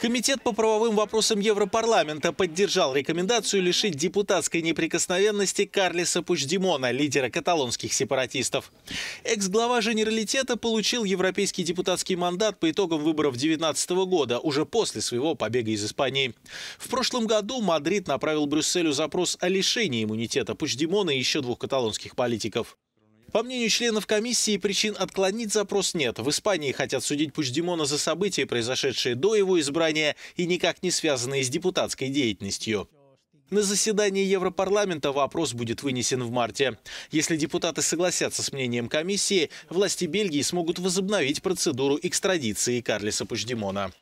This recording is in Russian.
Комитет по правовым вопросам Европарламента поддержал рекомендацию лишить депутатской неприкосновенности Карлиса Пучдемона, лидера каталонских сепаратистов. Экс-глава Женералитета получил европейский депутатский мандат по итогам выборов 2019 года, уже после своего побега из Испании. В прошлом году Мадрид направил Брюсселю запрос о лишении иммунитета Пучдемона и еще двух каталонских политиков. По мнению членов комиссии, причин отклонить запрос нет. В Испании хотят судить Пучдемона за события, произошедшие до его избрания и никак не связанные с депутатской деятельностью. На заседании Европарламента вопрос будет вынесен в марте. Если депутаты согласятся с мнением комиссии, власти Бельгии смогут возобновить процедуру экстрадиции Карлиса Пучдемона.